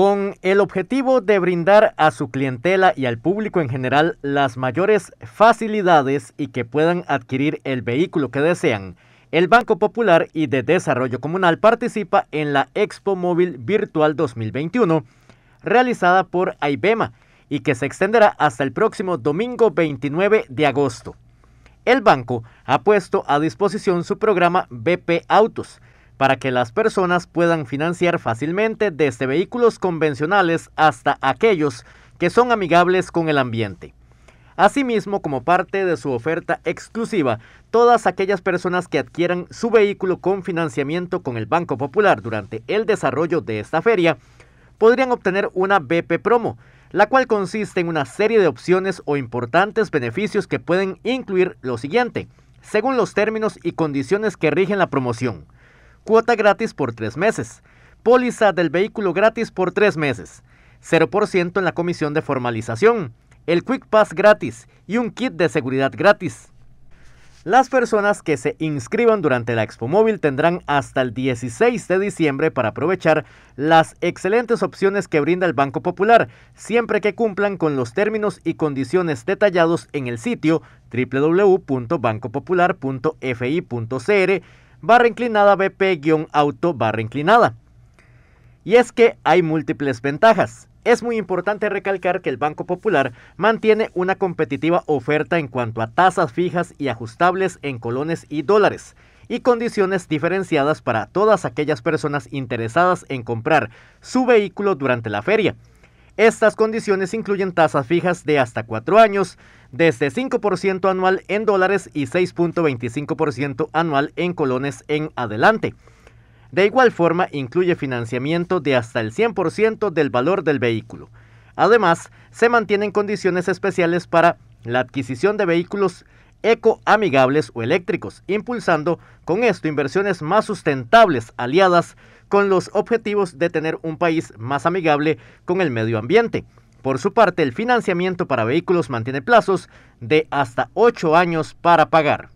con el objetivo de brindar a su clientela y al público en general las mayores facilidades y que puedan adquirir el vehículo que desean. El Banco Popular y de Desarrollo Comunal participa en la Expo Móvil Virtual 2021 realizada por AIBEMA y que se extenderá hasta el próximo domingo 29 de agosto. El banco ha puesto a disposición su programa BP Autos, para que las personas puedan financiar fácilmente desde vehículos convencionales hasta aquellos que son amigables con el ambiente. Asimismo, como parte de su oferta exclusiva, todas aquellas personas que adquieran su vehículo con financiamiento con el Banco Popular durante el desarrollo de esta feria podrían obtener una BP Promo, la cual consiste en una serie de opciones o importantes beneficios que pueden incluir lo siguiente, según los términos y condiciones que rigen la promoción. Cuota gratis por tres meses. Póliza del vehículo gratis por tres meses. 0% en la comisión de formalización. El Quick Pass gratis y un kit de seguridad gratis. Las personas que se inscriban durante la Expo Móvil tendrán hasta el 16 de diciembre para aprovechar las excelentes opciones que brinda el Banco Popular, siempre que cumplan con los términos y condiciones detallados en el sitio www.bancopopular.fi.cr barra inclinada BP-auto barra inclinada. Y es que hay múltiples ventajas. Es muy importante recalcar que el Banco Popular mantiene una competitiva oferta en cuanto a tasas fijas y ajustables en colones y dólares y condiciones diferenciadas para todas aquellas personas interesadas en comprar su vehículo durante la feria. Estas condiciones incluyen tasas fijas de hasta 4 años, desde 5% anual en dólares y 6.25% anual en colones en adelante. De igual forma, incluye financiamiento de hasta el 100% del valor del vehículo. Además, se mantienen condiciones especiales para la adquisición de vehículos ecoamigables o eléctricos, impulsando con esto inversiones más sustentables aliadas con los objetivos de tener un país más amigable con el medio ambiente. Por su parte, el financiamiento para vehículos mantiene plazos de hasta 8 años para pagar.